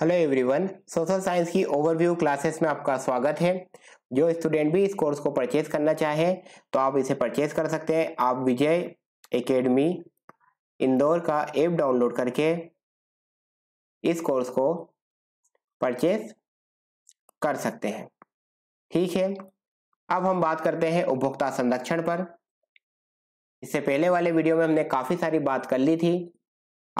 hello everyone social science की overview classes में आपका स्वागत है जो स्टूडेंट भी इस कोर्स को परचेज करना चाहे तो आप इसे परचेज कर सकते हैं आप विजय एकेडमी इंदौर का ऐप डाउनलोड करके इस कोर्स को परचेज कर सकते हैं ठीक है अब हम बात करते हैं उपभोक्ता संरक्षण पर इससे पहले वाले वीडियो में हमने काफ़ी सारी बात कर ली थी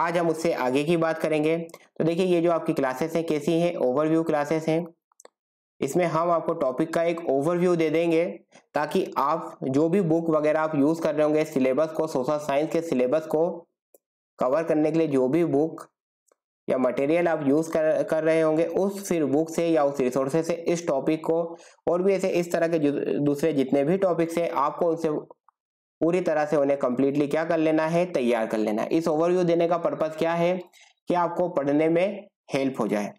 आज हम उससे आगे की बात करेंगे तो देखिए ये जो आपकी क्लासेस हैं कैसी हैं ओवरव्यू क्लासेस हैं इसमें हम आपको टॉपिक का एक ओवरव्यू दे देंगे ताकि आप जो भी बुक वगैरह आप यूज़ कर रहे होंगे सिलेबस को सोशल साइंस के सिलेबस को कवर करने के लिए जो भी बुक या मटेरियल आप यूज़ कर कर रहे होंगे उस फिर बुक से या उस रिसोर्सेज से इस टॉपिक को और भी ऐसे इस तरह के दूसरे जितने भी टॉपिक्स हैं आपको उनसे पूरी तरह से उन्हें कंप्लीटली क्या कर लेना है तैयार कर लेना है इस ओवरव्यू देने का पर्पज क्या है कि आपको पढ़ने में हेल्प हो जाए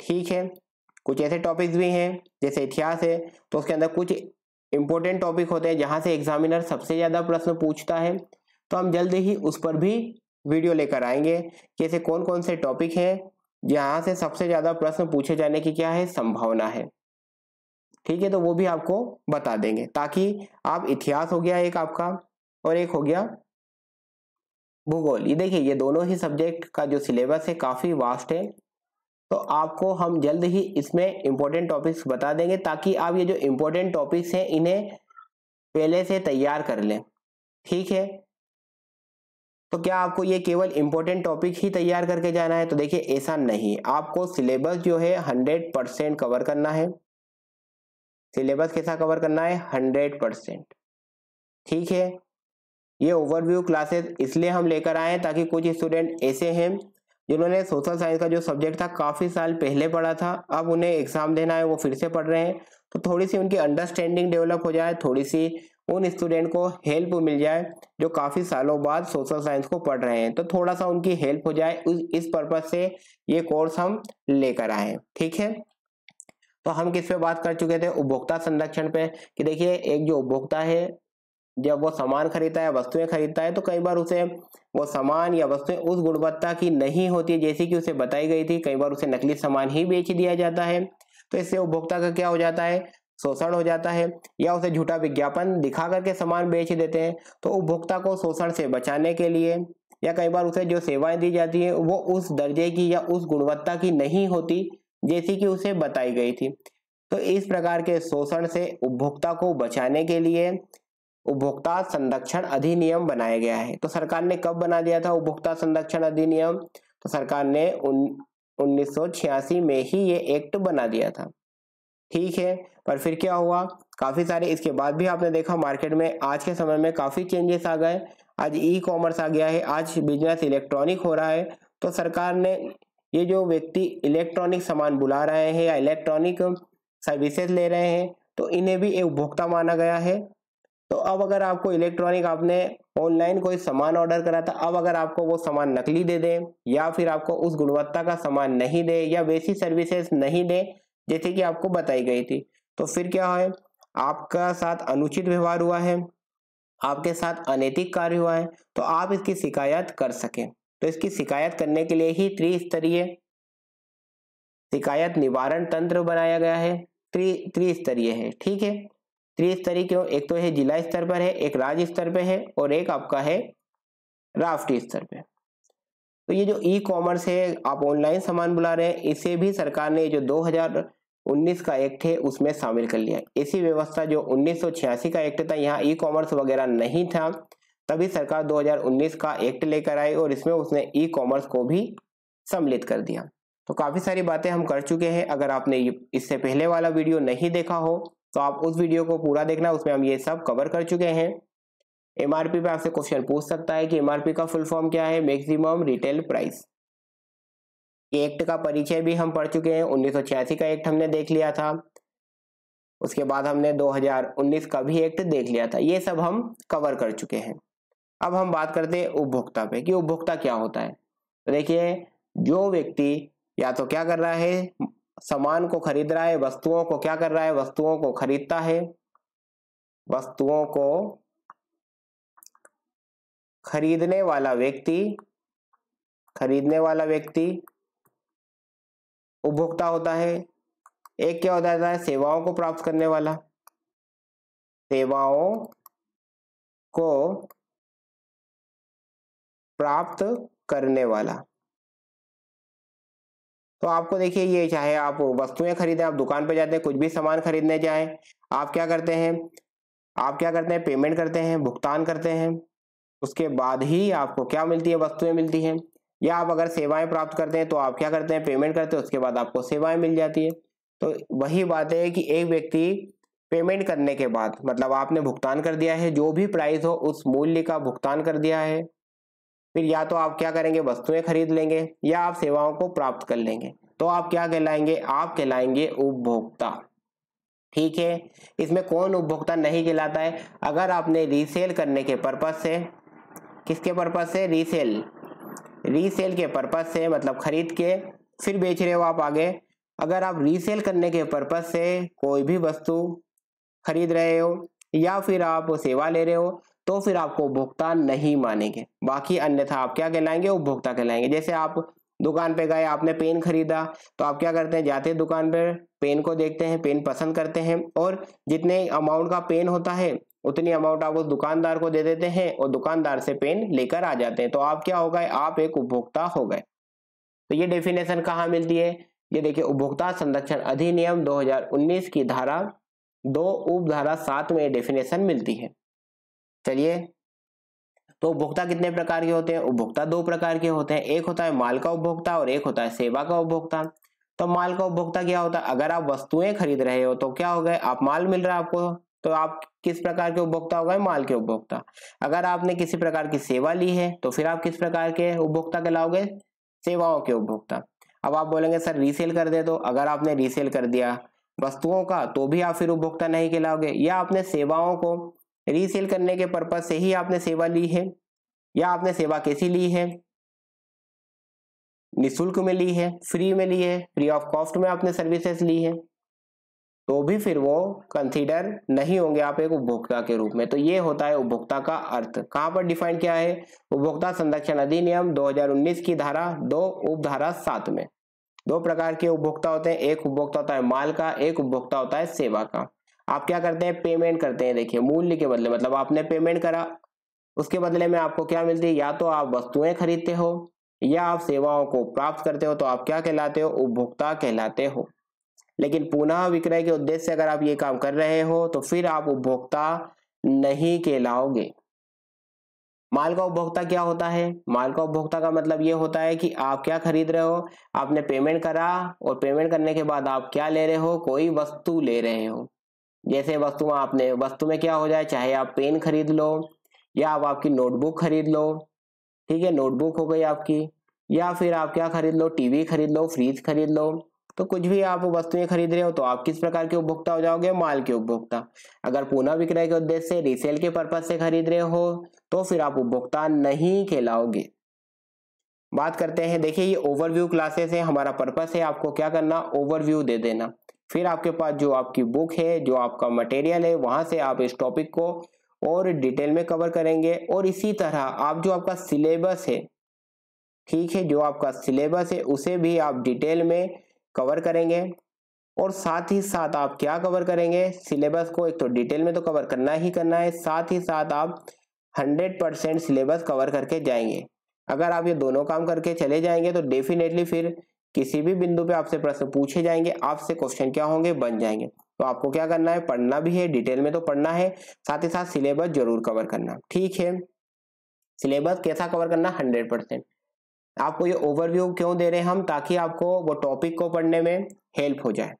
ठीक है कुछ ऐसे टॉपिक्स भी हैं जैसे इतिहास है तो उसके अंदर कुछ इंपॉर्टेंट टॉपिक होते हैं जहां से एग्जामिनर सबसे ज्यादा प्रश्न पूछता है तो हम जल्द ही उस पर भी वीडियो लेकर आएंगे कि ऐसे कौन कौन से टॉपिक हैं जहां से सबसे ज्यादा प्रश्न पूछे जाने की क्या है संभावना है ठीक है तो वो भी आपको बता देंगे ताकि आप इतिहास हो गया एक आपका और एक हो गया भूगोल ये देखिए ये दोनों ही सब्जेक्ट का जो सिलेबस है काफ़ी वास्ट है तो आपको हम जल्द ही इसमें इम्पोर्टेंट टॉपिक्स बता देंगे ताकि आप ये जो इम्पोर्टेंट टॉपिक्स हैं इन्हें पहले से तैयार कर लें ठीक है तो क्या आपको ये केवल इम्पोर्टेंट टॉपिक ही तैयार करके जाना है तो देखिए ऐसा नहीं आपको सिलेबस जो है हंड्रेड परसेंट कवर करना है सिलेबस कैसा कवर करना है हंड्रेड परसेंट ठीक है ये ओवरव्यू क्लासेस इसलिए हम लेकर आए ताकि कुछ स्टूडेंट ऐसे हैं जिन्होंने सोशल साइंस का जो सब्जेक्ट था काफ़ी साल पहले पढ़ा था अब उन्हें एग्ज़ाम देना है वो फिर से पढ़ रहे हैं तो थोड़ी सी उनकी अंडरस्टैंडिंग डेवलप हो जाए थोड़ी सी उन स्टूडेंट को हेल्प मिल जाए जो काफ़ी सालों बाद सोशल साइंस को पढ़ रहे हैं तो थोड़ा सा उनकी हेल्प हो जाए इस पर्पज़ से ये कोर्स हम लेकर आए ठीक है तो हम किस पे बात कर चुके थे उपभोक्ता संरक्षण पे कि देखिए एक जो उपभोक्ता है जब वो सामान खरीदता है वस्तुएं खरीदता है तो कई बार उसे वो सामान या वस्तुएं उस गुणवत्ता की नहीं होती जैसी कि उसे बताई गई थी कई बार उसे नकली सामान ही बेच दिया जाता है तो इससे उपभोक्ता का क्या हो जाता है शोषण हो जाता है या उसे झूठा विज्ञापन दिखा करके सामान बेच देते हैं तो उपभोक्ता को शोषण से बचाने के लिए या कई बार उसे जो सेवाएं दी जाती हैं वो उस दर्जे की या उस गुणवत्ता की नहीं होती जैसी कि उसे बताई गई थी तो इस प्रकार के शोषण से उपभोक्ता को बचाने के लिए उपभोक्ता संरक्षण अधिनियम बनाया गया है तो सरकार ने कब बना दिया था उपभोक्ता संरक्षण अधिनियम तो सरकार ने उन्नीस में ही ये एक्ट बना दिया था ठीक है पर फिर क्या हुआ काफ़ी सारे इसके बाद भी आपने देखा मार्केट में आज के समय में काफ़ी चेंजेस आ गए आज ई कॉमर्स आ गया है आज बिजनेस इलेक्ट्रॉनिक हो रहा है तो सरकार ने ये जो व्यक्ति इलेक्ट्रॉनिक सामान बुला रहे हैं या इलेक्ट्रॉनिक सर्विसेज ले रहे हैं तो इन्हें भी एक उपभोक्ता माना गया है तो अब अगर आपको इलेक्ट्रॉनिक आपने ऑनलाइन कोई सामान ऑर्डर करा था अब अगर आपको वो सामान नकली दे दे या फिर आपको उस गुणवत्ता का सामान नहीं दे या वैसी सर्विसेज नहीं दे जैसे कि आपको बताई गई थी तो फिर क्या है आपका साथ अनुचित व्यवहार हुआ है आपके साथ अनैतिक कार्य हुआ है तो आप इसकी शिकायत कर सकें तो इसकी शिकायत करने के लिए ही त्रिस्तरीय शिकायत निवारण तंत्र बनाया गया है त्रि त्रिस्तरीय है ठीक है त्रिस्तरीय क्यों एक तो है जिला स्तर पर है एक राज्य स्तर पर है और एक आपका है राष्ट्रीय स्तर पर तो ये जो ई कॉमर्स है आप ऑनलाइन सामान बुला रहे हैं इसे भी सरकार ने जो 2019 का एक्ट है उसमें शामिल कर लिया ऐसी व्यवस्था जो उन्नीस का एक्ट था यहाँ ई कॉमर्स वगैरह नहीं था तभी सरकार 2019 का एक्ट लेकर आई और इसमें उसने ई कॉमर्स को भी सम्मिलित कर दिया तो काफ़ी सारी बातें हम कर चुके हैं अगर आपने इससे पहले वाला वीडियो नहीं देखा हो तो आप उस वीडियो को पूरा देखना उसमें हम ये सब कवर कर चुके हैं एम आर पी पे आपसे क्वेश्चन पूछ सकता है कि एम आर पी का फुल फॉर्म क्या है मैक्सिमम रिटेल प्राइस एक्ट का परिचय भी हम पढ़ चुके हैं उन्नीस का एक्ट हमने देख लिया था उसके बाद हमने 2019 का भी एक्ट देख लिया था ये सब हम कवर कर चुके हैं अब हम बात करते हैं उपभोक्ता पे कि उपभोक्ता क्या होता है तो देखिए जो व्यक्ति या तो क्या कर रहा है सामान को खरीद रहा है वस्तुओं को क्या कर रहा है वस्तुओं को खरीदता है वस्तुओं को खरीदने वाला व्यक्ति खरीदने वाला व्यक्ति उपभोक्ता होता है एक क्या होता है सेवाओं को प्राप्त करने वाला सेवाओं को प्राप्त करने वाला तो आपको देखिए ये चाहे आप वस्तुएं खरीदें आप दुकान पर जाते हैं कुछ भी सामान खरीदने जाएं आप क्या करते हैं आप क्या करते हैं पेमेंट करते हैं भुगतान करते हैं उसके बाद ही आपको क्या मिलती है वस्तुएं मिलती हैं या आप अगर सेवाएं प्राप्त करते हैं तो आप क्या करते हैं पेमेंट करते हैं उसके बाद आपको सेवाएं मिल जाती है तो वही बात है कि एक व्यक्ति पेमेंट करने के बाद मतलब आपने भुगतान कर दिया है जो भी प्राइस हो उस मूल्य का भुगतान कर दिया है फिर या तो आप क्या करेंगे वस्तुएं खरीद लेंगे या आप सेवाओं को प्राप्त कर लेंगे तो आप क्या कहलाएंगे आप कहलाएंगे उपभोक्ता ठीक है इसमें कौन उपभोक्ता नहीं कहलाता है अगर आपने रीसेल करने के पर्पज से किसके पर्पज से रीसेल रीसेल के पर्पज से मतलब खरीद के फिर बेच रहे हो आप आगे अगर आप रीसेल करने के पर्पज से कोई भी वस्तु खरीद रहे हो या फिर आप सेवा ले रहे हो तो फिर आपको उपभोक्ता नहीं मानेंगे बाकी अन्यथा आप क्या कहलाएंगे उपभोक्ता कहलाएंगे जैसे आप दुकान पे गए आपने पेन खरीदा तो आप क्या करते हैं जाते हैं दुकान पर पेन को देखते हैं पेन पसंद करते हैं और जितने अमाउंट का पेन होता है उतनी अमाउंट आप उस दुकानदार को दे देते हैं और दुकानदार से पेन लेकर आ जाते हैं तो आप क्या हो गए आप एक उपभोक्ता हो गए तो ये डेफिनेशन कहाँ मिलती है ये देखिए उपभोक्ता संरक्षण अधिनियम 2019 की धारा दो उपधारा सात में डेफिनेशन मिलती है चलिए तो उपभोक्ता कितने प्रकार के होते हैं उपभोक्ता दो प्रकार के होते हैं एक होता है माल का उपभोक्ता और एक होता है सेवा का उपभोक्ता तो माल का उपभोक्ता क्या होता है अगर आप वस्तुएं खरीद रहे हो तो क्या हो गए आप माल मिल रहा है आपको तो आप किस प्रकार के उपभोक्ता हो गए माल के उपभोक्ता अगर आपने किसी प्रकार की सेवा ली है तो फिर आप किस प्रकार के उपभोक्ता कहलाओगे सेवाओं के उपभोक्ता अब आप बोलेंगे सर रीसेल कर दे दो अगर आपने रीसेल कर दिया वस्तुओं का तो भी आप फिर उपभोक्ता नहीं कहलाओगे या आपने सेवाओं को रीसेल करने के पर्पज से ही आपने सेवा ली है या आपने सेवा कैसी ली है निशुल्क में ली है फ्री में ली है फ्री ऑफ कॉस्ट में आपने सर्विसेज ली है तो भी फिर वो कंसीडर नहीं होंगे आप एक उपभोक्ता के रूप में तो ये होता है उपभोक्ता का अर्थ कहाँ पर डिफाइन किया है उपभोक्ता संरक्षण अधिनियम 2019 की धारा दो उपधारा सात में दो प्रकार के उपभोक्ता होते हैं एक उपभोक्ता होता है माल का एक उपभोक्ता होता है सेवा का आप क्या करते हैं पेमेंट करते हैं देखिए मूल्य के बदले मतलब आपने पेमेंट करा उसके बदले में आपको क्या मिलती है या तो आप वस्तुएं खरीदते हो या आप सेवाओं को प्राप्त करते हो तो आप क्या कहलाते हो उपभोक्ता कहलाते हो लेकिन पुनः विक्रय के उद्देश्य से अगर आप ये काम कर रहे हो तो फिर आप उपभोक्ता नहीं कहलाओगे माल का उपभोक्ता क्या होता है माल का उपभोक्ता का मतलब ये होता है कि आप क्या खरीद रहे हो आपने पेमेंट करा और पेमेंट करने के बाद आप क्या ले रहे हो कोई वस्तु ले रहे हो जैसे वस्तु आपने वस्तु में क्या हो जाए चाहे आप पेन खरीद लो या आप आपकी नोटबुक खरीद लो ठीक है नोटबुक हो गई आपकी या फिर आप क्या खरीद लो टीवी खरीद लो फ्रीज खरीद लो तो कुछ भी आप वस्तुएं खरीद रहे हो तो आप किस प्रकार के उपभोक्ता हो जाओगे माल के उपभोक्ता अगर पुनः विक्रय के उद्देश्य से रिसेल के पर्पज से खरीद रहे हो तो फिर आप उपभोक्ता नहीं खेलाओगे बात करते हैं देखिए ये ओवरव्यू क्लासेस है हमारा पर्पज है आपको क्या करना ओवरव्यू दे देना फिर आपके पास जो आपकी बुक है जो आपका मटेरियल है वहां से आप इस टॉपिक को और डिटेल में कवर करेंगे और इसी तरह आप जो आपका सिलेबस है ठीक है जो आपका सिलेबस है उसे भी आप डिटेल में कवर करेंगे और साथ ही साथ आप क्या कवर करेंगे सिलेबस को एक तो डिटेल में तो कवर करना ही करना है साथ ही साथ आप 100 परसेंट सिलेबस कवर करके जाएंगे अगर आप ये दोनों काम करके चले जाएंगे तो डेफिनेटली फिर किसी भी बिंदु पे आपसे प्रश्न पूछे जाएंगे आपसे क्वेश्चन क्या होंगे बन जाएंगे तो आपको क्या करना है पढ़ना भी है डिटेल में तो पढ़ना है साथ ही साथ सिलेबस जरूर कवर करना ठीक है सिलेबस कैसा कवर करना हंड्रेड परसेंट आपको ये ओवरव्यू क्यों दे रहे हैं हम ताकि आपको वो टॉपिक को पढ़ने में हेल्प हो जाए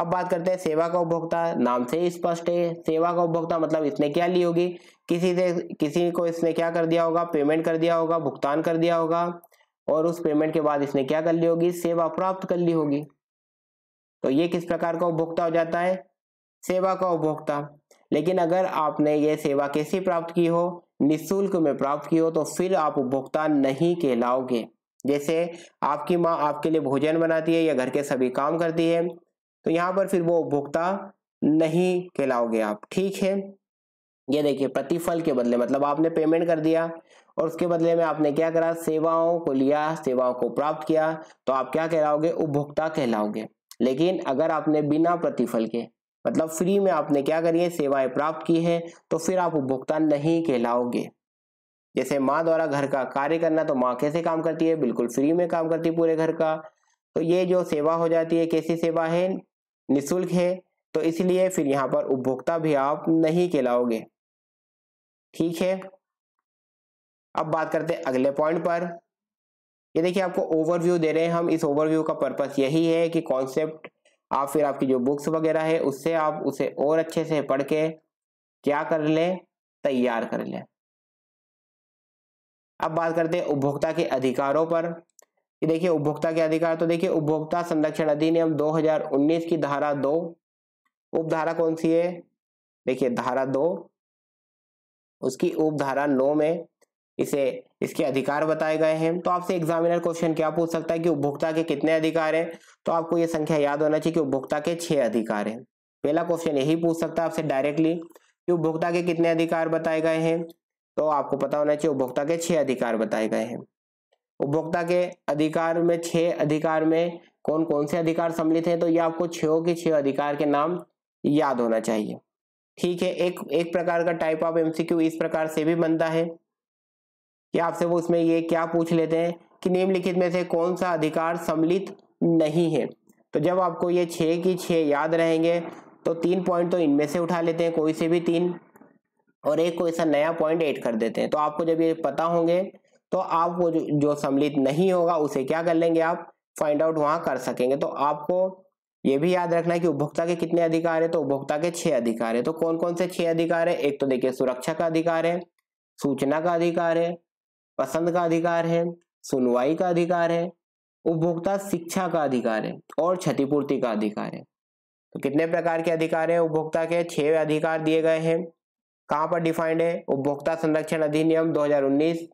अब बात करते हैं सेवा का उपभोक्ता नाम से स्पष्ट है सेवा का उपभोक्ता मतलब इसने क्या ली होगी किसी से किसी को इसने क्या कर दिया होगा पेमेंट कर दिया होगा भुगतान कर दिया होगा और उस पेमेंट के बाद इसने क्या कर ली होगी सेवा प्राप्त कर ली होगी तो ये किस प्रकार का उपभोक्ता हो जाता है सेवा का उपभोक्ता लेकिन अगर आपने ये सेवा कैसे प्राप्त की हो निःशुल्क में प्राप्त की हो तो फिर आप उपभोक्ता नहीं कहलाओगे जैसे आपकी माँ आपके लिए भोजन बनाती है या घर के सभी काम करती है तो यहाँ पर फिर वो उपभोक्ता नहीं कहलाओगे आप ठीक है ये देखिए प्रतिफल के बदले मतलब आपने पेमेंट कर दिया और उसके बदले में आपने क्या करा सेवाओं को लिया सेवाओं को प्राप्त किया तो आप क्या कहलाओगे उपभोक्ता कहलाओगे लेकिन अगर आपने बिना प्रतिफल के मतलब फ्री में आपने क्या करी है सेवाएं प्राप्त की है तो फिर आप उपभोक्ता नहीं कहलाओगे जैसे माँ द्वारा घर का कार्य करना तो माँ कैसे काम करती है बिल्कुल फ्री में काम करती है पूरे घर का तो ये जो सेवा हो जाती है कैसी सेवा है निःशुल्क है तो इसलिए फिर यहाँ पर उपभोक्ता भी आप नहीं कहलाओगे ठीक है अब बात करते हैं अगले पॉइंट पर ये देखिए आपको ओवरव्यू दे रहे हैं हम इस ओवरव्यू का पर्पस यही है कि कॉन्सेप्ट आप फिर आपकी जो बुक्स वगैरह है उससे आप उसे और अच्छे से पढ़ के क्या कर लें तैयार कर लें अब बात करते हैं उपभोक्ता के अधिकारों पर ये देखिए उपभोक्ता के अधिकार तो देखिए उपभोक्ता संरक्षण अधिनियम 2019 की धारा दो उपधारा कौन सी है देखिए धारा दो उसकी उपधारा नौ में इसे इसके अधिकार बताए गए हैं तो आपसे एग्जामिनर क्वेश्चन क्या पूछ सकता है कि उपभोक्ता के कितने अधिकार हैं तो आपको ये संख्या याद होना चाहिए कि उपभोक्ता के छह अधिकार हैं पहला क्वेश्चन यही पूछ सकता है आपसे डायरेक्टली कि उपभोक्ता के कितने अधिकार बताए गए हैं तो आपको पता होना चाहिए उपभोक्ता के छह अधिकार बताए गए हैं उपभोक्ता के अधिकार में छह अधिकार में कौन कौन से अधिकार सम्मिलित हैं तो ये आपको छो के छह अधिकार के नाम याद होना चाहिए ठीक है एक एक प्रकार का टाइप ऑफ एमसीक्यू इस प्रकार से भी बनता है या आपसे वो उसमें ये क्या पूछ लेते हैं कि निम्नलिखित में से कौन सा अधिकार सम्मिलित नहीं है तो जब आपको ये छः की छः याद रहेंगे तो तीन पॉइंट तो इनमें से उठा लेते हैं कोई से भी तीन और एक कोई सा नया पॉइंट ऐड कर देते हैं तो आपको जब ये पता होंगे तो आपको जो, जो सम्मिलित नहीं होगा उसे क्या कर लेंगे आप फाइंड आउट वहाँ कर सकेंगे तो आपको ये भी याद रखना है कि उपभोक्ता के कितने अधिकार है तो उपभोक्ता के छह अधिकार है तो कौन कौन से छह अधिकार है एक तो देखिए सुरक्षा का अधिकार है सूचना का अधिकार है पसंद का अधिकार है सुनवाई का अधिकार है उपभोक्ता शिक्षा का अधिकार है और क्षतिपूर्ति का अधिकार है तो कितने प्रकार के अधिकार है उपभोक्ता के छह अधिकार दिए गए हैं कहाँ पर डिफाइंड है उपभोक्ता संरक्षण अधिनियम 2019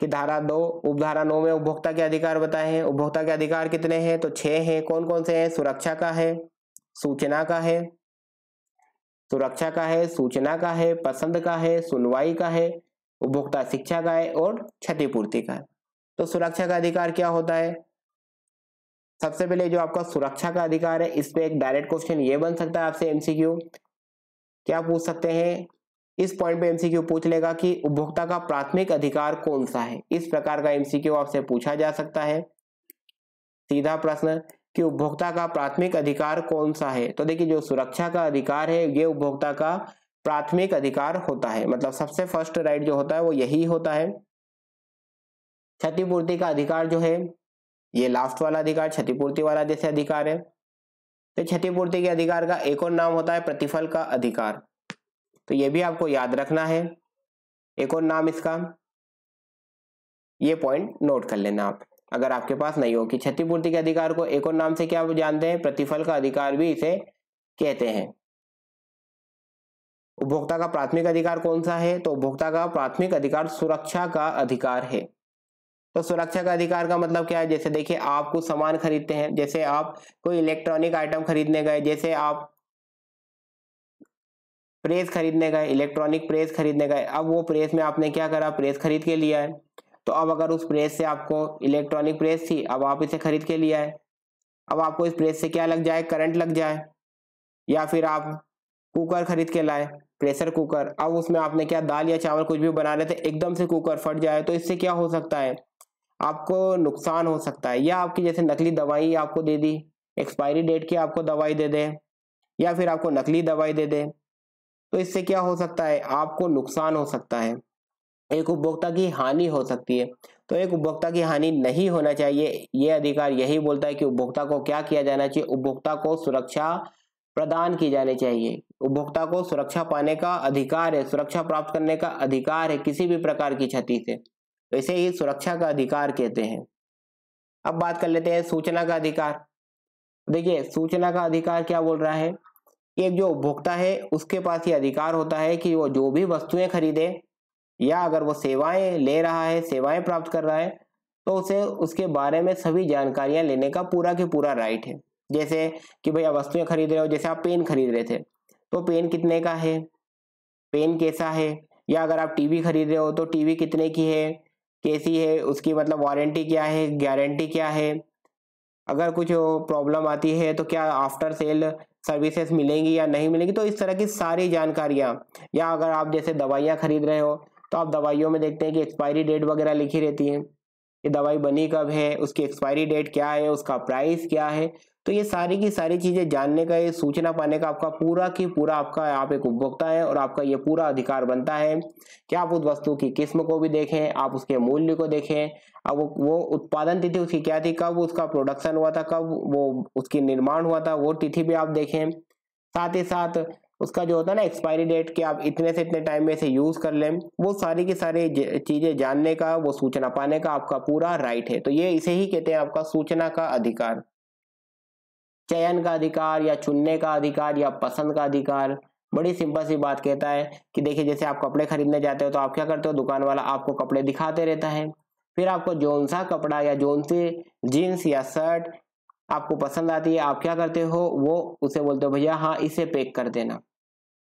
की धारा दो उपधारा नौ में उपभोक्ता के अधिकार बताए हैं उपभोक्ता के अधिकार कितने हैं तो छह हैं कौन कौन से हैं सुरक्षा का है सूचना का है सुरक्षा का है सूचना का है पसंद का है सुनवाई का है उपभोक्ता शिक्षा का है और क्षतिपूर्ति का है तो सुरक्षा का अधिकार क्या होता है सबसे पहले जो आपका सुरक्षा का अधिकार है इस पर एक डायरेक्ट क्वेश्चन ये बन सकता है आपसे एमसीक्यू क्या पूछ सकते हैं इस पॉइंट पे एमसीक्यू पूछ लेगा कि उपभोक्ता का प्राथमिक अधिकार कौन सा है इस प्रकार का एमसीक्यू आपसे पूछा जा सकता है सीधा प्रश्न कि उपभोक्ता का प्राथमिक अधिकार कौन सा है तो देखिए जो सुरक्षा का अधिकार है ये उपभोक्ता का प्राथमिक अधिकार होता है मतलब सबसे फर्स्ट राइट जो होता है वो यही होता है क्षतिपूर्ति का अधिकार जो है ये लास्ट वाला अधिकार क्षतिपूर्ति वाला जैसे अधिकार है तो क्षतिपूर्ति के अधिकार का एक और नाम होता है प्रतिफल का अधिकार तो ये भी आपको याद रखना है एक और नाम इसका ये पॉइंट नोट कर लेना आप अगर आपके पास नहीं हो कि क्षतिपूर्ति के अधिकार को एक और नाम से क्या जानते हैं प्रतिफल का अधिकार भी इसे कहते हैं उपभोक्ता का प्राथमिक अधिकार कौन सा है तो उपभोक्ता का प्राथमिक अधिकार सुरक्षा का अधिकार है तो सुरक्षा का अधिकार का मतलब क्या है जैसे देखिए आप कुछ सामान खरीदते हैं जैसे आप कोई इलेक्ट्रॉनिक आइटम खरीदने गए जैसे आप प्रेस खरीदने गए इलेक्ट्रॉनिक प्रेस खरीदने गए अब वो प्रेस में आपने क्या करा प्रेस खरीद के लिया है तो अब अगर उस प्रेस से आपको इलेक्ट्रॉनिक प्रेस थी अब आप इसे खरीद के लिया है अब आपको इस प्रेस से क्या लग जाए करंट लग जाए या फिर आप कुकर खरीद के लाए प्रेशर कुकर अब उसमें आपने क्या दाल या चावल कुछ भी बना रहे थे एकदम से कुकर फट जाए तो इससे क्या हो सकता है आपको नुकसान हो सकता है या आपकी जैसे नकली दवाई आपको दे दी एक्सपायरी डेट की आपको दवाई दे दे या फिर आपको नकली दवाई दे दे तो इससे क्या हो सकता है आपको नुकसान हो सकता है एक उपभोक्ता की हानि हो सकती है तो एक उपभोक्ता की हानि नहीं होना चाहिए ये अधिकार यही बोलता है कि उपभोक्ता को क्या किया जाना चाहिए उपभोक्ता को सुरक्षा प्रदान की जानी चाहिए उपभोक्ता को सुरक्षा पाने का अधिकार है सुरक्षा प्राप्त करने का अधिकार है किसी भी प्रकार की क्षति से तो इसे ही सुरक्षा का अधिकार कहते हैं अब बात कर लेते हैं सूचना का अधिकार देखिए सूचना का अधिकार क्या बोल रहा है कि एक जो उपभोक्ता है उसके पास ये अधिकार होता है कि वो जो भी वस्तुएं खरीदे या अगर वो सेवाएं ले रहा है सेवाएं प्राप्त कर रहा है तो उसे उसके बारे में सभी जानकारियां लेने का पूरा के पूरा राइट है जैसे कि भैया वस्तुएं खरीद रहे हो जैसे आप पेन खरीद रहे थे तो पेन कितने का है पेन कैसा है या अगर आप टीवी खरीद रहे हो तो टीवी कितने की है कैसी है उसकी मतलब वारंटी क्या है गारंटी क्या है अगर कुछ प्रॉब्लम आती है तो क्या आफ्टर सेल सर्विसेज मिलेंगी या नहीं मिलेंगी तो इस तरह की सारी जानकारियाँ या अगर आप जैसे दवाइयाँ खरीद रहे हो तो आप दवाइयों में देखते हैं कि एक्सपायरी डेट वगैरह लिखी रहती है ये दवाई बनी कब है उसकी एक्सपायरी डेट क्या है उसका प्राइस क्या है तो ये सारी की सारी चीज़ें जानने का ये सूचना पाने का आपका पूरा की पूरा आपका आप एक उपभोक्ता है और आपका ये पूरा अधिकार बनता है कि आप उस वस्तु की किस्म को भी देखें आप उसके मूल्य को देखें अब वो, वो उत्पादन तिथि उसकी क्या थी कब उसका प्रोडक्शन हुआ था कब वो उसकी निर्माण हुआ था वो तिथि भी आप देखें साथ ही साथ उसका जो होता है ना एक्सपायरी डेट कि आप इतने से इतने टाइम में इसे यूज़ कर लें वो सारी की सारी चीज़ें जानने का वो सूचना पाने का आपका पूरा राइट है तो ये इसे ही कहते हैं आपका सूचना का अधिकार चयन का अधिकार या चुनने का अधिकार या पसंद का अधिकार बड़ी सिंपल सी बात कहता है कि देखिए जैसे आप कपड़े खरीदने जाते हो तो आप क्या करते हो दुकान वाला आपको कपड़े दिखाते रहता है फिर आपको जोन सा कपड़ा या जोन से जीन्स या शर्ट आपको पसंद आती है आप क्या करते हो वो उसे बोलते हो भैया हाँ इसे पैक कर देना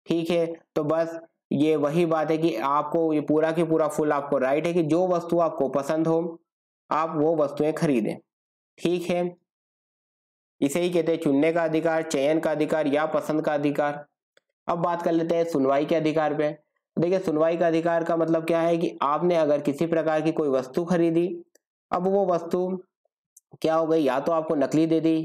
ठीक है तो बस ये वही बात है कि आपको ये पूरा की पूरा फुल आपको राइट है कि जो वस्तु आपको पसंद हो आप वो वस्तुएं खरीदें ठीक है इसे ही कहते हैं चुनने का अधिकार चयन का अधिकार या पसंद का अधिकार अब बात कर लेते हैं सुनवाई के अधिकार पे तो देखिए सुनवाई का अधिकार का मतलब क्या है कि आपने अगर किसी प्रकार की कोई वस्तु खरीदी अब वो वस्तु क्या हो गई या तो आपको नकली दे दी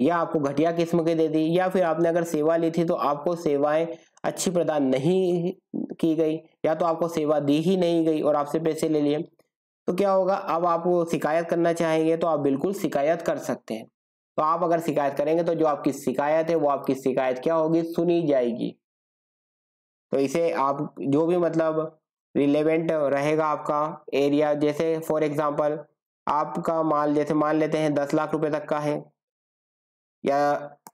या आपको घटिया किस्म की दे दी या फिर आपने अगर सेवा ली थी तो आपको सेवाएं अच्छी प्रदान नहीं की गई या तो आपको सेवा दी ही नहीं गई और आपसे पैसे ले लिए तो क्या होगा अब आप शिकायत करना चाहेंगे तो आप बिल्कुल शिकायत कर सकते हैं तो आप अगर शिकायत करेंगे तो जो आपकी शिकायत है वो आपकी शिकायत क्या होगी सुनी जाएगी तो इसे आप जो भी मतलब रिलेवेंट रहेगा आपका एरिया जैसे फॉर एग्जांपल आपका माल जैसे मान लेते हैं दस लाख रुपए तक का है या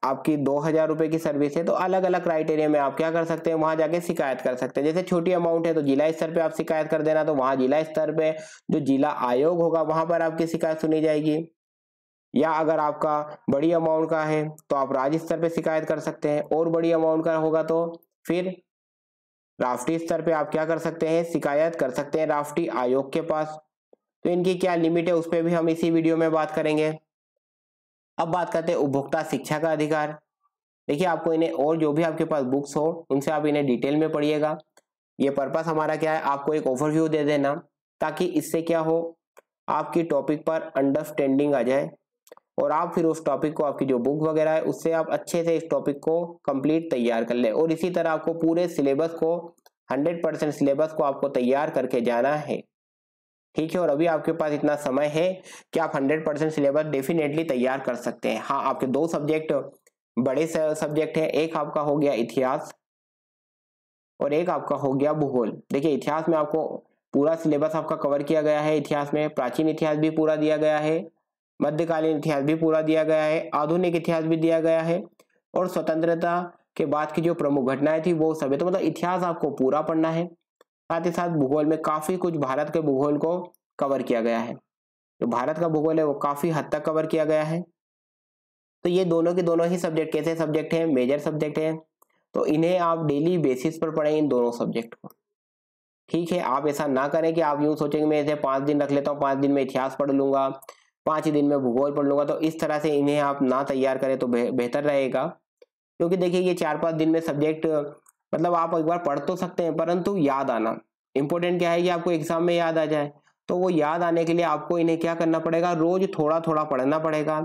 आपकी दो हजार रुपये की सर्विस है तो अलग अलग क्राइटेरिया में आप क्या कर सकते हैं वहां जाके शिकायत कर सकते हैं जैसे छोटी अमाउंट है तो जिला स्तर पे आप शिकायत कर देना तो वहां जिला स्तर पे जो जिला आयोग होगा वहां पर आपकी शिकायत सुनी जाएगी या अगर आपका बड़ी अमाउंट का है तो आप राज्य स्तर पर शिकायत कर सकते हैं और बड़ी अमाउंट का होगा तो फिर राष्ट्रीय स्तर पे आप क्या कर सकते हैं शिकायत कर सकते हैं राष्ट्रीय आयोग के पास तो इनकी क्या लिमिट है उस पर भी हम इसी वीडियो में बात करेंगे अब बात करते हैं उपभोक्ता शिक्षा का अधिकार देखिए आपको इन्हें और जो भी आपके पास बुक्स हो उनसे आप इन्हें डिटेल में पढ़िएगा ये पर्पस हमारा क्या है आपको एक ओवरव्यू दे देना ताकि इससे क्या हो आपकी टॉपिक पर अंडरस्टैंडिंग आ जाए और आप फिर उस टॉपिक को आपकी जो बुक वगैरह है उससे आप अच्छे से इस टॉपिक को कंप्लीट तैयार कर ले और इसी तरह आपको पूरे सिलेबस को 100 परसेंट सिलेबस को आपको तैयार करके जाना है ठीक है और अभी आपके पास इतना समय है कि आप 100 परसेंट सिलेबस डेफिनेटली तैयार कर सकते हैं हाँ आपके दो सब्जेक्ट बड़े सब्जेक्ट है एक आपका हो गया इतिहास और एक आपका हो गया भूगोल देखिये इतिहास में आपको पूरा सिलेबस आपका कवर किया गया है इतिहास में प्राचीन इतिहास भी पूरा दिया गया है मध्यकालीन इतिहास भी पूरा दिया गया है आधुनिक इतिहास भी दिया गया है और स्वतंत्रता के बाद की जो प्रमुख घटनाएं थी वो सभी तो मतलब इतिहास आपको पूरा पढ़ना है साथ ही साथ भूगोल में काफी कुछ भारत के भूगोल को कवर किया गया है जो भारत का भूगोल है वो काफी हद तक कवर किया गया है तो ये दोनों के दोनों ही सब्जेक्ट कैसे सब्जेक्ट हैं मेजर सब्जेक्ट हैं तो इन्हें आप डेली बेसिस पर पढ़ें इन दोनों सब्जेक्ट को ठीक है आप ऐसा ना करें कि आप यूं सोचेंगे मैं इसे पाँच दिन रख लेता हूँ पाँच दिन में इतिहास पढ़ लूंगा पाँच ही दिन में भूगोल पढ़ लूंगा तो इस तरह से इन्हें आप ना तैयार करें तो बेहतर रहेगा क्योंकि देखिए ये चार पाँच दिन में सब्जेक्ट मतलब आप एक बार पढ़ तो सकते हैं परंतु याद आना इंपॉर्टेंट क्या है कि आपको एग्जाम में याद आ जाए तो वो याद आने के लिए आपको इन्हें क्या करना पड़ेगा रोज थोड़ा थोड़ा पढ़ना पड़ेगा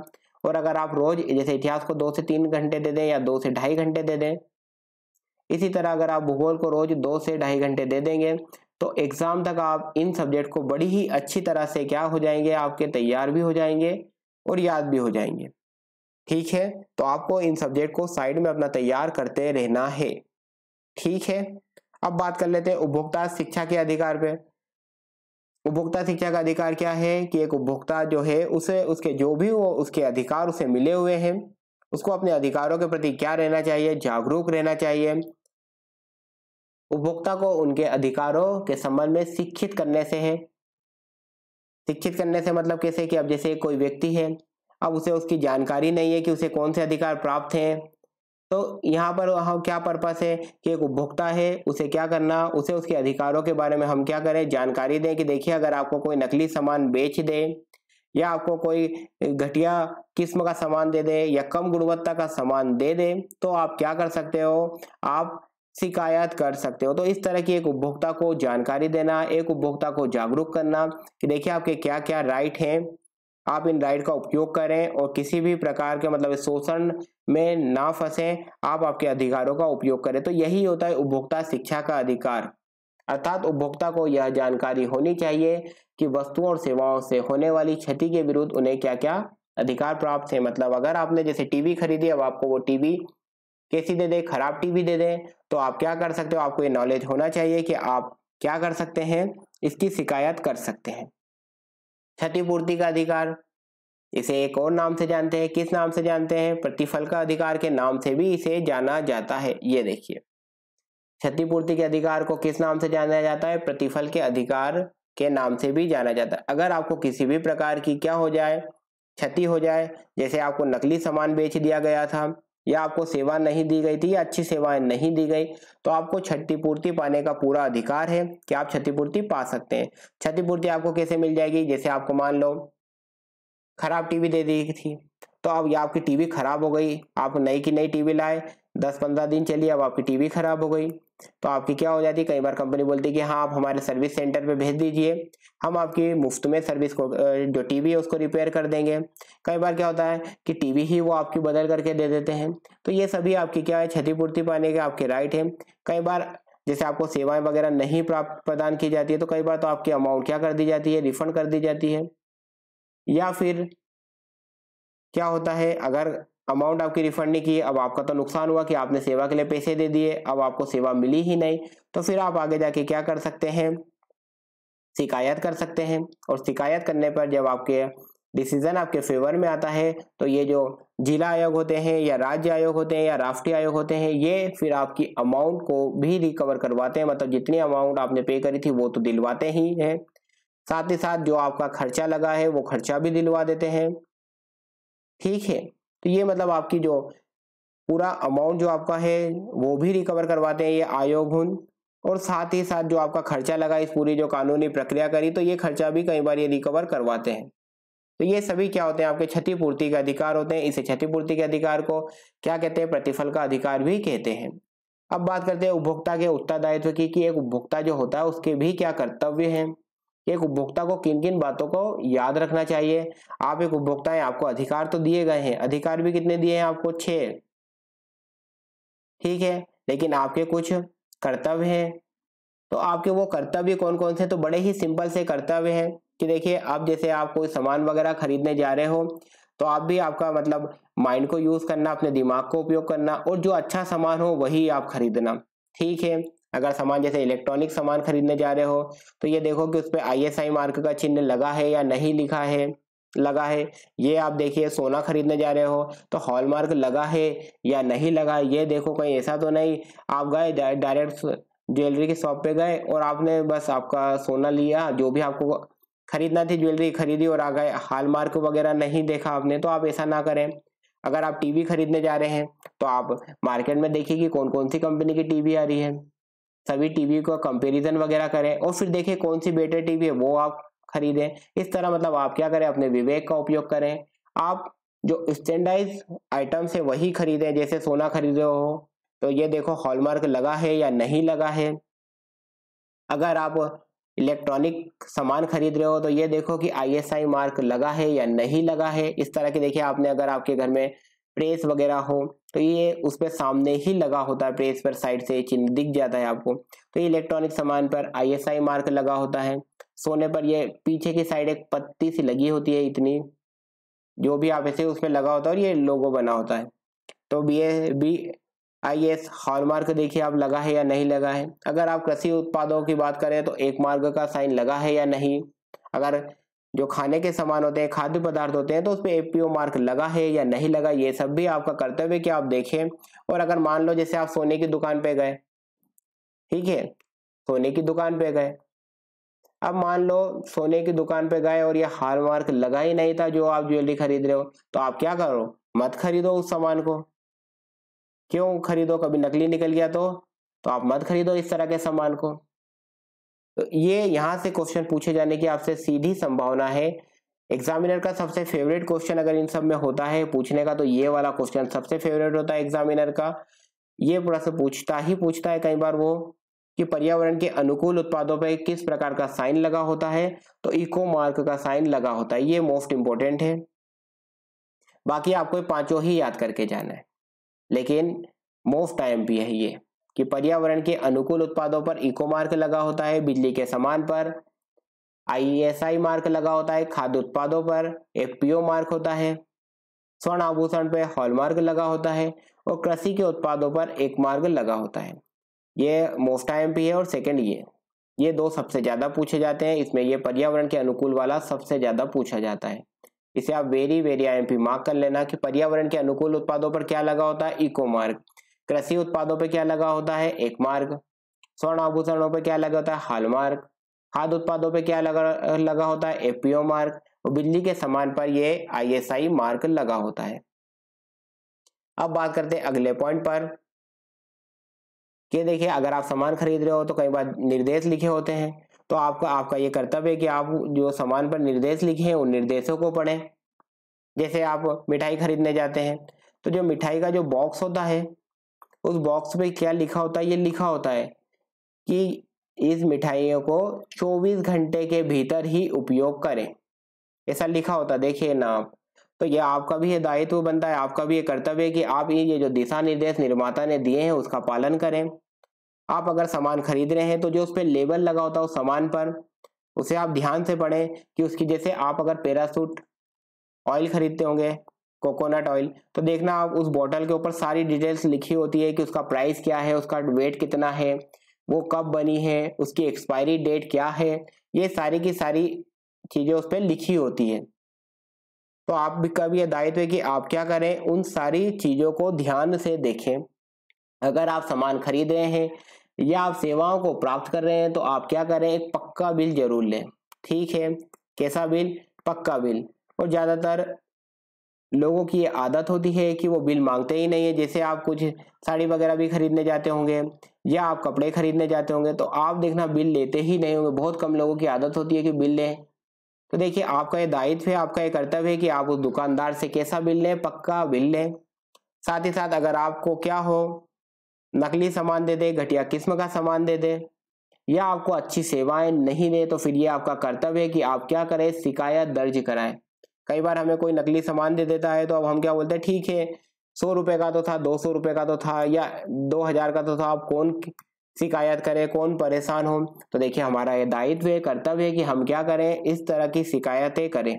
और अगर आप रोज जैसे इतिहास को दो से तीन घंटे दे दें या दो से ढाई घंटे दे दें इसी तरह अगर आप भूगोल को रोज दो से ढाई घंटे दे देंगे तो एग्ज़ाम तक आप इन सब्जेक्ट को बड़ी ही अच्छी तरह से क्या हो जाएंगे आपके तैयार भी हो जाएंगे और याद भी हो जाएंगे ठीक है तो आपको इन सब्जेक्ट को साइड में अपना तैयार करते रहना है ठीक है अब बात कर लेते हैं उपभोक्ता शिक्षा के अधिकार पे उपभोक्ता शिक्षा का अधिकार क्या है कि एक उपभोक्ता जो है उसे उसके जो भी वो उसके अधिकार उसे मिले हुए हैं उसको अपने अधिकारों के प्रति क्या रहना चाहिए जागरूक रहना चाहिए उपभोक्ता को उनके अधिकारों के संबंध में शिक्षित करने से है शिक्षित करने से मतलब कैसे कि अब जैसे कोई व्यक्ति है अब उसे उसकी जानकारी नहीं है कि उसे कौन से अधिकार प्राप्त हैं तो यहाँ पर हम क्या पर्पस है कि एक उपभोक्ता है उसे क्या करना उसे उसके अधिकारों के बारे में हम क्या करें जानकारी दें कि देखिए अगर आपको कोई नकली सामान बेच दे या आपको कोई घटिया किस्म का सामान दे दे या कम गुणवत्ता का सामान दे दे तो आप क्या कर सकते हो आप शिकायत कर सकते हो तो इस तरह की एक उपभोक्ता को जानकारी देना एक उपभोक्ता को जागरूक करना कि देखिए आपके क्या क्या राइट हैं आप इन राइट का उपयोग करें और किसी भी प्रकार के मतलब शोषण में ना फंसे आप आपके अधिकारों का उपयोग करें तो यही होता है उपभोक्ता शिक्षा का अधिकार अर्थात उपभोक्ता को यह जानकारी होनी चाहिए कि वस्तुओं और सेवाओं से होने वाली क्षति के विरुद्ध उन्हें क्या क्या अधिकार प्राप्त है मतलब अगर आपने जैसे टीवी खरीदी अब आपको वो टीवी केसी दे दे खराब टीवी दे दे तो आप क्या कर सकते हो आपको ये नॉलेज होना चाहिए कि आप क्या कर सकते हैं इसकी शिकायत कर सकते हैं क्षतिपूर्ति का अधिकार इसे एक और नाम से जानते हैं किस नाम से जानते हैं प्रतिफल का अधिकार के नाम से भी इसे जाना जाता है ये देखिए क्षतिपूर्ति के अधिकार को किस नाम से जाना जाता है प्रतिफल के अधिकार के नाम से भी जाना जाता है अगर आपको किसी भी प्रकार की क्या हो जाए क्षति हो जाए जैसे आपको नकली सामान बेच दिया गया था या आपको सेवा नहीं दी गई थी या अच्छी सेवाएं नहीं दी गई तो आपको क्षतिपूर्ति पाने का पूरा अधिकार है कि आप क्षतिपूर्ति पा सकते हैं क्षतिपूर्ति आपको कैसे मिल जाएगी जैसे आपको मान लो खराब टीवी दे दी थी तो अब या आपकी टीवी खराब हो गई आप नई की नई टीवी लाए दस पंद्रह दिन चली अब आपकी टीवी खराब हो गई तो आपकी क्या हो जाती है कई बार कंपनी बोलती है कि हाँ आप हमारे सर्विस सेंटर पे भेज दीजिए हम आपकी मुफ्त में सर्विस को जो टीवी है उसको रिपेयर कर देंगे कई बार क्या होता है कि टीवी ही वो आपकी बदल करके दे देते हैं तो ये सभी आपकी क्या है क्षतिपूर्ति पाने के आपके राइट है कई बार जैसे आपको सेवाएं वगैरह नहीं प्राप्त प्रदान की जाती है तो कई बार तो आपकी अमाउंट क्या कर दी जाती है रिफंड कर दी जाती है या फिर क्या होता है अगर अमाउंट आपकी रिफंड नहीं की अब आपका तो नुकसान हुआ कि आपने सेवा के लिए पैसे दे दिए अब आपको सेवा मिली ही नहीं तो फिर आप आगे जाके क्या कर सकते हैं शिकायत कर सकते हैं और शिकायत करने पर जब आपके डिसीजन आपके फेवर में आता है तो ये जो जिला आयोग होते हैं या राज्य आयोग होते हैं या राष्ट्रीय आयोग होते हैं ये फिर आपकी अमाउंट को भी रिकवर करवाते हैं मतलब जितनी अमाउंट आपने पे करी थी वो तो दिलवाते ही है साथ ही साथ जो आपका खर्चा लगा है वो खर्चा भी दिलवा देते हैं ठीक है तो ये मतलब आपकी जो पूरा अमाउंट जो आपका है वो भी रिकवर करवाते हैं ये आयोग हूं और साथ ही साथ जो आपका खर्चा लगा इस पूरी जो कानूनी प्रक्रिया करी तो ये खर्चा भी कई बार ये रिकवर करवाते हैं तो ये सभी क्या होते हैं आपके क्षतिपूर्ति के अधिकार होते हैं इसे क्षतिपूर्ति के अधिकार को क्या कहते हैं प्रतिफल का अधिकार भी कहते हैं अब बात करते हैं उपभोक्ता के उत्तरदायित्व की कि एक उपभोक्ता जो होता है उसके भी क्या कर्तव्य हैं एक उपभोक्ता को किन किन बातों को याद रखना चाहिए आप एक उपभोक्ता है आपको अधिकार तो दिए गए हैं अधिकार भी कितने दिए हैं आपको छे ठीक है लेकिन आपके कुछ कर्तव्य हैं तो आपके वो कर्तव्य कौन कौन से तो बड़े ही सिंपल से कर्तव्य हैं कि देखिए अब जैसे आप कोई सामान वगैरह खरीदने जा रहे हो तो आप भी आपका मतलब माइंड को यूज करना अपने दिमाग को उपयोग करना और जो अच्छा सामान हो वही आप खरीदना ठीक है अगर सामान जैसे इलेक्ट्रॉनिक सामान खरीदने जा रहे हो तो ये देखो कि उस पर आई मार्क का चिन्ह लगा है या नहीं लिखा है लगा है ये आप देखिए सोना खरीदने जा रहे हो तो हॉलमार्क लगा है या नहीं लगा है ये देखो कहीं ऐसा तो नहीं आप गए डायरेक्ट ज्वेलरी की शॉप पे गए और आपने बस आपका सोना लिया जो भी आपको खरीदना थी ज्वेलरी खरीदी और आ गए हॉलमार्क वगैरह नहीं देखा आपने तो आप ऐसा ना करें अगर आप टीवी खरीदने जा रहे हैं तो आप मार्केट में देखिए कि कौन कौन सी कंपनी की टीवी आ रही है सभी टीवी का कंपेरिजन वगैरह करें और फिर देखें कौन सी बेटर टीवी है वो आप खरीदें इस तरह मतलब आप क्या करें अपने विवेक का उपयोग करें आप जो स्टैंडाइज आइटम्स है वही खरीदें जैसे सोना खरीदे हो तो ये देखो हॉलमार्क लगा है या नहीं लगा है अगर आप इलेक्ट्रॉनिक सामान खरीद रहे हो तो ये देखो कि आईएसआई मार्क लगा है या नहीं लगा है इस तरह के देखिए आपने अगर आपके घर में प्रेस वगैरह हो तो ये उस पर सामने ही लगा होता है प्रेस पर साइड से चिन्ह दिख जाता है आपको तो ये इलेक्ट्रॉनिक सामान पर आईएसआई मार्क लगा होता है सोने पर ये पीछे की साइड एक पत्ती सी लगी होती है इतनी जो भी आप ऐसे उसमें लगा होता है और ये लोगो बना होता है तो B A B I S hallmark देखिए आप लगा है या नहीं लगा है अगर आप कृषि उत्पादों की बात करें तो एक मार्ग का साइन लगा है या नहीं अगर जो खाने के सामान होते हैं खाद्य पदार्थ होते हैं तो उस पर एपीओ मार्क लगा है या नहीं लगा ये सब भी आपका कर्तव्य क्या आप देखें और अगर मान लो जैसे आप सोने की दुकान पे गए ठीक है सोने की दुकान पे गए अब मान लो सोने की दुकान पे गए और ये हाल मार्क लगा ही नहीं था जो आप ज्वेलरी खरीद रहे हो तो आप क्या करो मत खरीदो उस सामान को क्यों खरीदो कभी नकली निकल गया तो तो आप मत खरीदो इस तरह के सामान को तो ये यहाँ से क्वेश्चन पूछे जाने की आपसे सीधी संभावना है एग्जामिनर का सबसे फेवरेट क्वेश्चन अगर इन सब में होता है पूछने का तो ये वाला क्वेश्चन सबसे फेवरेट होता है एग्जामिनर का ये प्रश्न पूछता ही पूछता है कई बार वो कि पर्यावरण के अनुकूल उत्पादों पर किस प्रकार का साइन लगा होता है तो इको मार्क का साइन लगा होता है ये मोस्ट इंपॉर्टेंट है बाकी आपको पांचों ही याद करके जाना है लेकिन मोस्ट टाइम भी है ये कि पर्यावरण के अनुकूल उत्पादों पर इको मार्क लगा होता है बिजली के सामान पर आईएसआई मार्क e लगा होता है खाद्य उत्पादों पर एफपीओ मार्क होता है स्वर्ण आभूषण पर हॉलमार्क लगा होता है और कृषि के उत्पादों पर एक मार्ग लगा होता है ये मोस्टा एम है और सेकेंड ये e ये दो सबसे ज़्यादा पूछे जाते हैं इसमें ये पर्यावरण के अनुकूल वाला सबसे ज़्यादा पूछा जाता है इसे आप very very I M mark कर लेना कि पर्यावरण के अनुकूल उत्पादों पर क्या लगा होता है इको मार्क कृषि उत्पादों पर क्या लगा होता है एक मार्ग स्वर्ण आभूषणों पर क्या लगा होता है मार्ग खाद्य उत्पादों पर क्या लगा लगा होता है एपीओ मार्ग और बिजली के सामान पर यह आईएसआई मार्क लगा होता है अब बात करते हैं अगले पॉइंट पर कि देखिए अगर आप सामान खरीद रहे हो तो कई बार निर्देश लिखे होते हैं तो आपका आपका ये कर्तव्य है कि आप जो सामान पर निर्देश लिखे हैं उन निर्देशों को पढ़ें जैसे आप मिठाई खरीदने जाते हैं तो जो मिठाई का जो बॉक्स होता है तो उस बॉक्स में क्या लिखा होता है ये लिखा होता है कि इस मिठाइयों को 24 घंटे के भीतर ही उपयोग करें ऐसा लिखा होता देखिए ना आप तो ये आपका भी ये दायित्व बनता है आपका भी ये कर्तव्य है कि आप ये जो दिशा निर्देश निर्माता ने दिए हैं उसका पालन करें आप अगर सामान खरीद रहे हैं तो जो उस पर लेबल लगा होता है उस सामान पर उसे आप ध्यान से पढ़ें कि उसकी जैसे आप अगर पैरासूट ऑयल खरीदते होंगे कोकोनट ऑयल तो देखना आप उस बॉटल के ऊपर सारी डिटेल्स लिखी होती है कि उसका प्राइस क्या है उसका वेट कितना है वो कब बनी है उसकी एक्सपायरी डेट क्या है ये सारी की सारी चीज़ें उस पर लिखी होती है तो आप भी कभी यह दायित्व है कि आप क्या करें उन सारी चीज़ों को ध्यान से देखें अगर आप सामान खरीद रहे हैं या आप सेवाओं को प्राप्त कर रहे हैं तो आप क्या करें एक पक्का बिल जरूर लें ठीक है कैसा बिल पक्का बिल और ज़्यादातर लोगों की ये आदत होती है कि वो बिल मांगते ही नहीं है जैसे आप कुछ साड़ी वगैरह भी खरीदने जाते होंगे या आप कपड़े खरीदने जाते होंगे तो आप देखना बिल लेते ही नहीं होंगे बहुत कम लोगों की आदत होती है कि बिल लें तो देखिए आपका ये दायित्व है आपका ये कर्तव्य है कि आप उस दुकानदार से कैसा बिल लें पक्का बिल लें साथ ही साथ अगर आपको क्या हो नकली सामान दे दे घटिया किस्म का सामान दे दे या आपको अच्छी सेवाएं नहीं दे तो फिर ये आपका कर्तव्य है कि आप क्या करें शिकायत दर्ज कराएं कई बार हमें कोई नकली सामान दे देता है तो अब हम क्या बोलते हैं ठीक है सौ रुपये का तो था दो सौ रुपये का तो था या दो हजार का तो था आप कौन शिकायत करें कौन परेशान हो तो देखिए हमारा ये दायित्व है कर्तव्य है कि हम क्या करें इस तरह की शिकायतें करें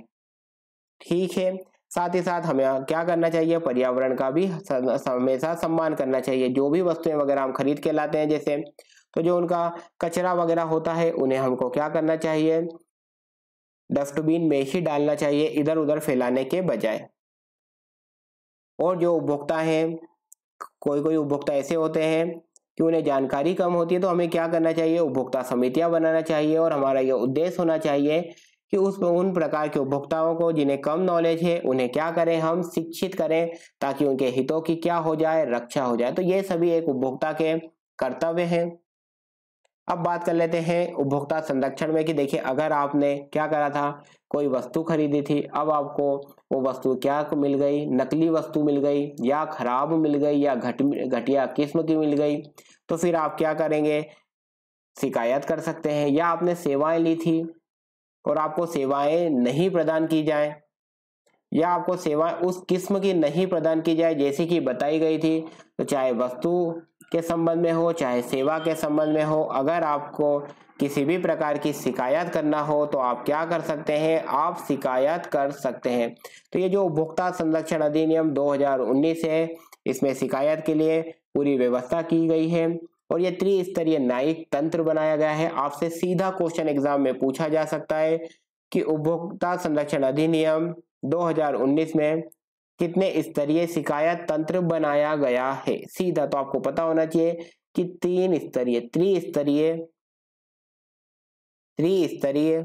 ठीक है साथ ही साथ हमें क्या करना चाहिए पर्यावरण का भी हमेशा सम्मान करना चाहिए जो भी वस्तुएं वगैरह हम खरीद के लाते हैं जैसे तो जो उनका कचरा वगैरह होता है उन्हें हमको क्या करना चाहिए डस्टबिन में ही डालना चाहिए इधर उधर फैलाने के बजाय और जो उपभोक्ता है कोई कोई उपभोक्ता ऐसे होते हैं कि उन्हें जानकारी कम होती है तो हमें क्या करना चाहिए उपभोक्ता समितियां बनाना चाहिए और हमारा यह उद्देश्य होना चाहिए कि उस उन प्रकार के उपभोक्ताओं को जिन्हें कम नॉलेज है उन्हें क्या करें हम शिक्षित करें ताकि उनके हितों की क्या हो जाए रक्षा हो जाए तो ये सभी एक उपभोक्ता के कर्तव्य हैं अब बात कर लेते हैं उपभोक्ता संरक्षण में कि देखिए अगर आपने क्या करा था कोई वस्तु खरीदी थी अब आपको वो वस्तु क्या मिल गई नकली वस्तु मिल गई या खराब मिल गई या घट घटिया किस्म की मिल गई तो फिर आप क्या करेंगे शिकायत कर सकते हैं या आपने सेवाएं ली थी और आपको सेवाएं नहीं प्रदान की जाए या आपको सेवाएं उस किस्म की नहीं प्रदान की जाए जैसी कि बताई गई थी तो चाहे वस्तु के संबंध में हो चाहे सेवा के संबंध में हो अगर आपको किसी भी प्रकार की शिकायत करना हो तो आप क्या कर सकते हैं आप शिकायत कर सकते हैं तो ये जो उपभोक्ता संरक्षण अधिनियम 2019 है इसमें शिकायत के लिए पूरी व्यवस्था की गई है और ये त्रिस्तरीय न्यायिक तंत्र बनाया गया है आपसे सीधा क्वेश्चन एग्जाम में पूछा जा सकता है कि उपभोक्ता संरक्षण अधिनियम दो में कितने स्तरीय शिकायत तंत्र बनाया गया है सीधा तो आपको पता होना चाहिए कि तीन स्तरीय त्रिस्तरीय त्रिस्तरीय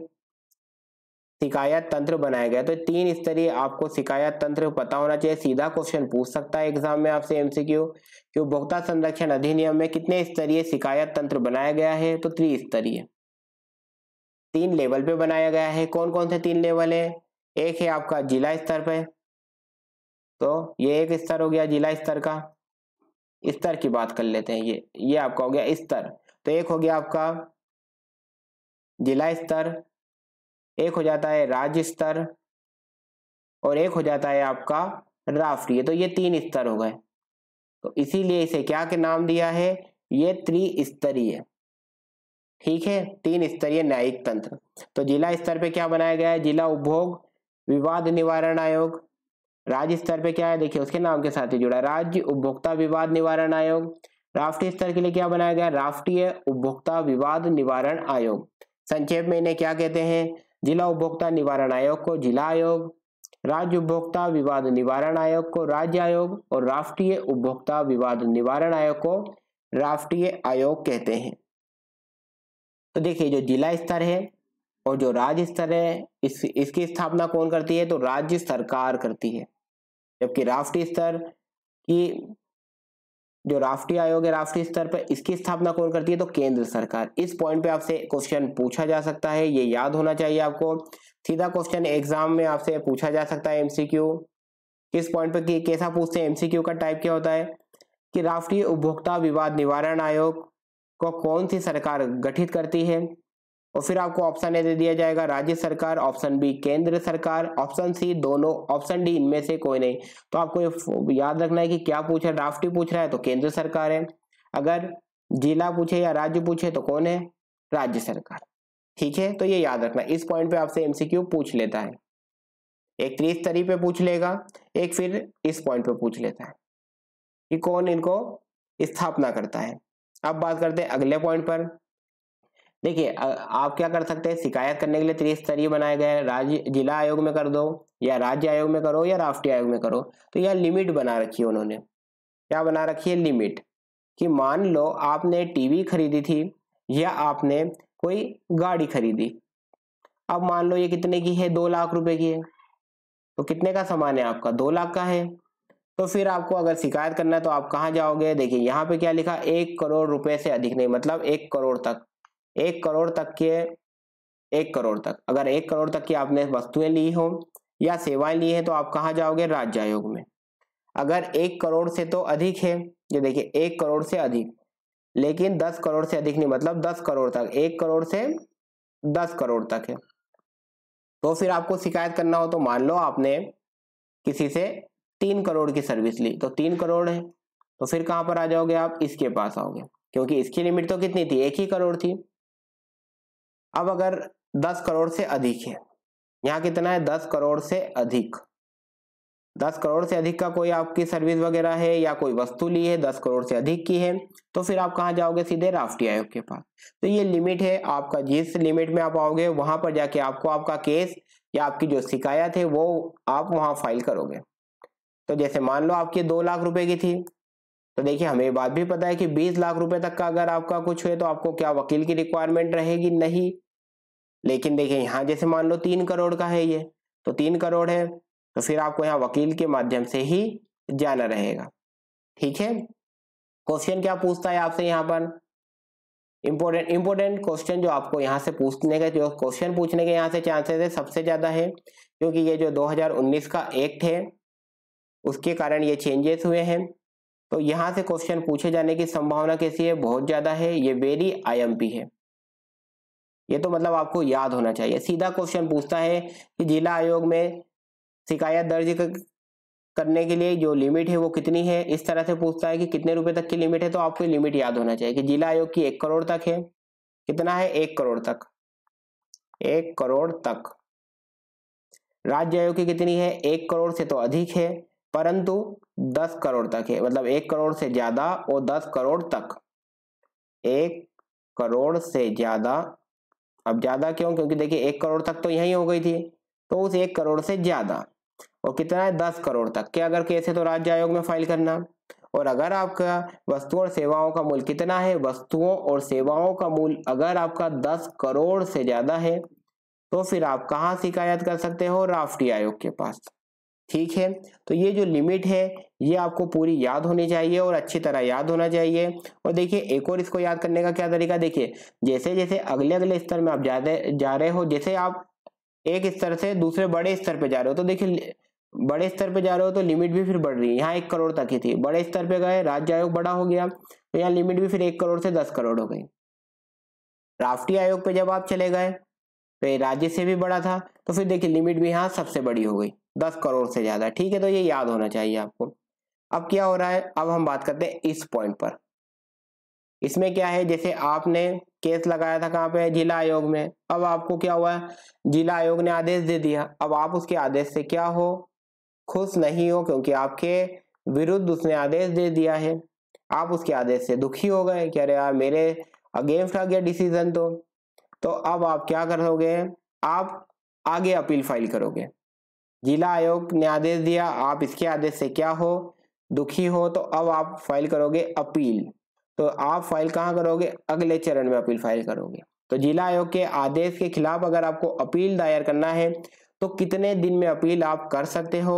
शिकायत तंत्र बनाया गया तो तीन स्तरीय आपको शिकायत तंत्र पता होना चाहिए सीधा क्वेश्चन पूछ सकता है एग्जाम में आपसे एमसीक्यू कि उपभोक्ता संरक्षण अधिनियम में कितने स्तरीय शिकायत तंत्र बनाया गया है तो त्रिस्तरीय तीन लेवल पे बनाया गया है कौन कौन से तीन लेवल है एक है आपका जिला स्तर पर तो ये एक स्तर हो गया जिला स्तर का स्तर की बात कर लेते हैं ये ये आपका हो गया स्तर तो एक हो गया आपका जिला स्तर एक हो जाता है राज्य स्तर और एक हो जाता है आपका राष्ट्रीय तो ये तीन स्तर हो गए तो इसीलिए इसे क्या के नाम दिया है ये त्रिस्तरीय ठीक है तीन स्तरीय न्यायिक तंत्र तो जिला स्तर पे क्या बनाया गया है जिला उपभोग विवाद निवारण आयोग राज्य स्तर पे क्या है देखिए उसके नाम के साथ ही जुड़ा राज्य उपभोक्ता विवाद निवारण आयोग राष्ट्रीय स्तर के लिए क्या बनाया गया राष्ट्रीय उपभोक्ता विवाद निवारण आयोग संक्षेप में इन्हें क्या कहते हैं जिला उपभोक्ता निवारण आयोग को जिला आयोग राज्य उपभोक्ता विवाद निवारण आयोग को राज्य आयोग और राष्ट्रीय उपभोक्ता विवाद निवारण आयोग को राष्ट्रीय आयोग कहते हैं तो देखिए जो जिला स्तर है और जो राज्य स्तर है इस इसकी स्थापना कौन करती है तो राज्य सरकार करती है जबकि राष्ट्रीय स्तर की जो राष्ट्रीय आयोग है राष्ट्रीय स्तर पर इसकी स्थापना कौन करती है तो केंद्र सरकार इस पॉइंट पे आपसे क्वेश्चन पूछा जा सकता है ये याद होना चाहिए आपको सीधा क्वेश्चन एग्जाम में आपसे पूछा जा सकता है एमसीक्यू किस पॉइंट पे कैसा पूछते हैं एमसीक्यू का टाइप क्या होता है कि राष्ट्रीय उपभोक्ता विवाद निवारण आयोग को कौन सी सरकार गठित करती है और फिर आपको ऑप्शन ए दे दिया जाएगा राज्य सरकार ऑप्शन बी केंद्र सरकार ऑप्शन सी दोनों ऑप्शन डी इनमें से कोई नहीं तो आपको याद रखना है कि क्या पूछ रहा है ड्राफ्ट पूछ रहा है तो केंद्र सरकार है अगर जिला पूछे या राज्य पूछे तो कौन है राज्य सरकार ठीक है तो ये याद रखना इस पॉइंट पे आपसे एमसीक्यू पूछ लेता है एक त्रिस्तरी पे पूछ लेगा एक फिर इस पॉइंट पे पूछ लेता है कि कौन इनको स्थापना करता है अब बात करते हैं अगले पॉइंट पर देखिए आप क्या कर सकते हैं शिकायत करने के लिए त्रिस्तरीय बनाए गए राज्य जिला आयोग में कर दो या राज्य आयोग में करो या राष्ट्रीय आयोग में करो तो यह लिमिट बना रखी है उन्होंने क्या बना रखी है लिमिट कि मान लो आपने टीवी खरीदी थी या आपने कोई गाड़ी खरीदी अब मान लो ये कितने की है दो लाख रुपए की है तो कितने का सामान है आपका दो लाख का है तो फिर आपको अगर शिकायत करना है तो आप कहाँ जाओगे देखिए यहाँ पे क्या लिखा एक करोड़ रुपए से अधिक नहीं मतलब एक करोड़ तक एक करोड़ तक के एक करोड़ तक अगर एक करोड़ तक की आपने वस्तुएं ली हो या सेवाएं ली है तो आप कहाँ जाओगे राज्य आयोग में अगर एक करोड़ से तो अधिक है ये देखिए एक करोड़ से अधिक लेकिन दस करोड़ से अधिक नहीं मतलब दस करोड़ तक एक करोड़ से दस करोड़ तक है तो फिर आपको शिकायत करना हो तो मान लो आपने किसी से तीन करोड़ की सर्विस ली तो तीन करोड़ है तो फिर कहाँ पर आ जाओगे आप इसके पास आओगे क्योंकि इसकी लिमिट तो कितनी थी एक ही करोड़ थी अब अगर दस करोड़ से अधिक है यहाँ कितना है दस करोड़ से अधिक दस करोड़ से अधिक का कोई आपकी सर्विस वगैरह है या कोई वस्तु ली है दस करोड़ से अधिक की है तो फिर आप कहाँ जाओगे सीधे राफ्टी आयोग के पास तो ये लिमिट है आपका जिस लिमिट में आप आओगे वहां पर जाके आपको आपका केस या आपकी जो शिकायत है वो आप वहां फाइल करोगे तो जैसे मान लो आपकी दो लाख रुपए की थी तो देखिए हमें ये बात भी पता है कि बीस लाख रुपए तक का अगर आपका कुछ है तो आपको क्या वकील की रिक्वायरमेंट रहेगी नहीं लेकिन देखिए यहाँ जैसे मान लो तीन करोड़ का है ये तो तीन करोड़ है तो फिर आपको यहाँ वकील के माध्यम से ही जाना रहेगा ठीक है क्वेश्चन क्या पूछता है आपसे यहाँ पर इम्पोर्टेंट इम्पोर्टेंट क्वेश्चन जो आपको यहाँ से पूछने का जो क्वेश्चन पूछने के यहाँ से चांसेस है सबसे ज़्यादा है क्योंकि ये जो 2019 का एक्ट है उसके कारण ये चेंजेस हुए हैं तो यहां से क्वेश्चन पूछे जाने की संभावना कैसी है बहुत ज़्यादा है ये वेरी आईएमपी है ये तो मतलब आपको याद होना चाहिए सीधा क्वेश्चन पूछता है कि जिला आयोग में शिकायत दर्ज करने के लिए जो लिमिट है वो कितनी है इस तरह से पूछता है कि कितने रुपए तक की लिमिट है तो आपको लिमिट याद होना चाहिए कि जिला आयोग की एक करोड़ तक है कितना है एक करोड़ तक एक करोड़ तक राज्य आयोग की कितनी है एक करोड़ से तो अधिक है परंतु 10 करोड़ तक है मतलब एक करोड़ से ज्यादा और 10 करोड़ तक एक करोड़ से ज्यादा अब ज्यादा क्यों क्योंकि देखिए एक करोड़ तक तो यही हो गई थी तो उस एक करोड़ से ज्यादा और कितना है दस करोड़ तक के अगर कैसे तो राज्य आयोग में फाइल करना और अगर आपका वस्तुओं और सेवाओं का मूल्य कितना है वस्तुओं और सेवाओं का मूल अगर आपका दस करोड़ से ज्यादा है तो फिर आप कहाँ शिकायत कर सकते हो राष्ट्रीय आयोग के पास ठीक है तो ये जो लिमिट है ये आपको पूरी याद होनी चाहिए और अच्छी तरह याद होना चाहिए और देखिए एक और इसको याद करने का क्या तरीका देखिए जैसे जैसे अगले अगले स्तर में आप जा रहे हो जैसे आप एक स्तर से दूसरे बड़े स्तर पर जा रहे हो तो देखिए बड़े स्तर पर जा रहे हो तो लिमिट भी फिर बढ़ रही है यहाँ एक करोड़ तक ही थी बड़े स्तर पर गए राज्य आयोग बड़ा हो गया तो यहाँ लिमिट भी फिर एक करोड़ से दस करोड़ हो गई राष्ट्रीय आयोग पे जब आप चले गए तो राज्य से भी बड़ा था तो फिर देखिए लिमिट भी यहाँ सबसे बड़ी हो गई दस करोड़ से ज्यादा ठीक है तो ये याद होना चाहिए आपको अब क्या हो रहा है अब हम बात करते हैं इस पॉइंट पर इसमें क्या है जैसे आपने केस लगाया था कहाँ पे जिला आयोग में अब आपको क्या हुआ है जिला आयोग ने आदेश दे दिया अब आप उसके आदेश से क्या हो खुश नहीं हो क्योंकि आपके विरुद्ध उसने आदेश दे दिया है आप उसके आदेश से दुखी हो गए कि अरे यार मेरे अगेंस्ट आ गया डिसीजन तो तो अब आप क्या करोगे आप आगे अपील फाइल करोगे जिला आयोग ने आदेश दिया आप इसके आदेश से क्या हो दुखी हो तो अब आप फाइल करोगे अपील तो आप फाइल कहाँ करोगे अगले चरण में अपील फाइल करोगे तो जिला आयोग के आदेश के खिलाफ अगर आपको अपील दायर करना है तो कितने दिन में अपील आप कर सकते हो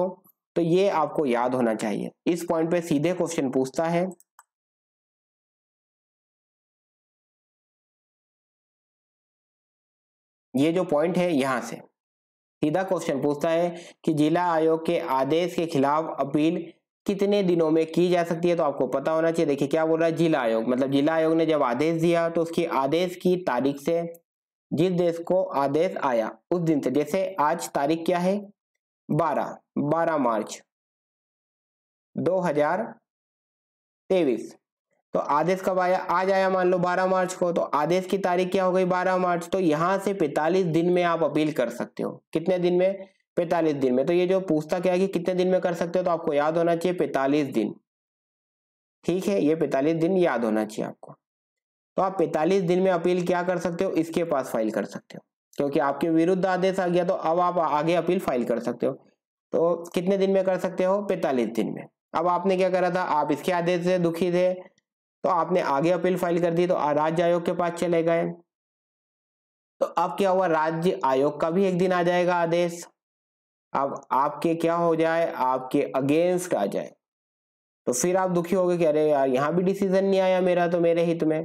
तो ये आपको याद होना चाहिए इस पॉइंट पे सीधे क्वेश्चन पूछता है ये जो पॉइंट है यहां से सीधा क्वेश्चन पूछता है कि जिला आयोग के आदेश के खिलाफ अपील कितने दिनों में की जा सकती है तो आपको पता होना चाहिए देखिए क्या बोल रहा है जिला आयोग मतलब जिला आयोग ने जब आदेश दिया तो उसकी आदेश की तारीख से जिस देश को आदेश आया उस दिन से जैसे आज तारीख क्या है बारह बारह मार्च दो हजार तेईस तो आदेश कब आया आज आया मान लो 12 मार्च को तो आदेश की तारीख क्या हो गई 12 मार्च तो यहां से 45 दिन में आप अपील कर सकते हो कितने दिन में 45 दिन में तो ये जो पूछता क्या है कि कितने दिन में कर सकते हो तो आपको याद होना चाहिए पैतालीस दिन ठीक है ये पैतालीस दिन याद होना चाहिए आपको तो आप पैतालीस दिन में अपील क्या कर सकते हो इसके पास फाइल कर सकते हो क्योंकि आपके विरुद्ध आदेश आ गया तो अब आप आगे अपील फाइल कर सकते हो तो कितने दिन में कर सकते हो पैतालीस दिन में अब आपने क्या करा था आप इसके आदेश से दुखी थे तो आपने आगे अपील फाइल कर दी तो राज्य आयोग के पास चले गए तो अब क्या हुआ राज्य आयोग का भी एक दिन आ जाएगा आदेश अब आपके क्या हो जाए आपके अगेंस्ट आ जाए तो फिर आप दुखी गए कि अरे यार यहाँ भी डिसीजन नहीं आया मेरा तो मेरे हित में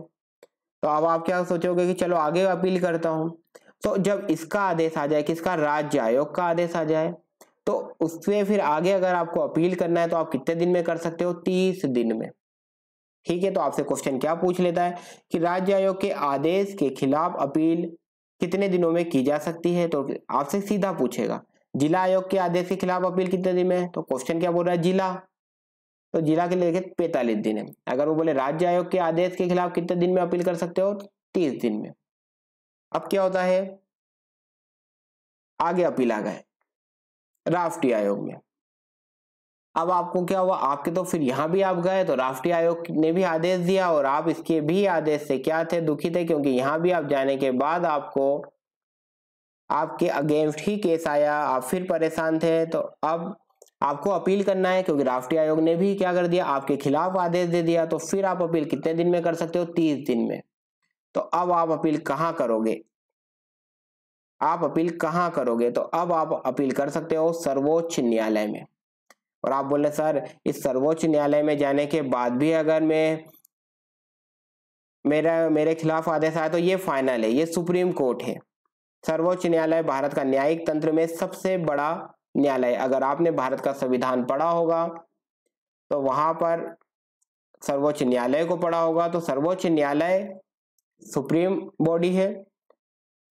तो अब आप क्या सोचोगे कि चलो आगे अपील करता हूँ तो जब इसका आदेश आ जाए किसका राज्य आयोग का आदेश आ जाए तो उसमें फिर आगे अगर आपको अपील करना है तो आप कितने दिन में कर सकते हो तीस दिन में ठीक है तो आपसे क्वेश्चन क्या पूछ लेता है कि राज्य आयोग के आदेश के खिलाफ अपील कितने दिनों में की जा सकती है तो आपसे सीधा पूछेगा जिला आयोग के आदेश के खिलाफ अपील कितने दिन में तो क्वेश्चन क्या बोल रहा है जिला तो जिला के लिए पैंतालीस दिन है अगर वो बोले राज्य आयोग के आदेश के खिलाफ कितने दिन में अपील कर सकते हो तीस दिन में अब क्या होता है आगे अपील आ गए राष्ट्रीय आयोग में अब आपको क्या हुआ आपके तो फिर यहाँ भी आप गए तो राष्ट्रीय आयोग ने भी आदेश दिया और आप इसके भी आदेश से क्या थे दुखी थे क्योंकि यहाँ भी आप जाने के बाद आपको आपके अगेंस्ट ही केस आया आप फिर परेशान थे तो अब आपको अपील करना है क्योंकि राष्ट्रीय आयोग ने भी क्या कर दिया आपके खिलाफ आदेश दे दिया तो फिर आप अपील कितने दिन में कर सकते हो तीस दिन में तो अब आप अपील कहाँ करोगे आप अपील कहाँ करोगे तो अब आप अपील कर सकते हो सर्वोच्च न्यायालय में और आप बोले सर इस सर्वोच्च न्यायालय में जाने के बाद भी अगर मैं मेरा मेरे खिलाफ आदेश आया तो ये फाइनल है ये सुप्रीम कोर्ट है सर्वोच्च न्यायालय भारत का न्यायिक तंत्र में सबसे बड़ा न्यायालय अगर आपने भारत का संविधान पढ़ा होगा तो वहां पर सर्वोच्च न्यायालय को पढ़ा होगा तो सर्वोच्च न्यायालय सुप्रीम बॉडी है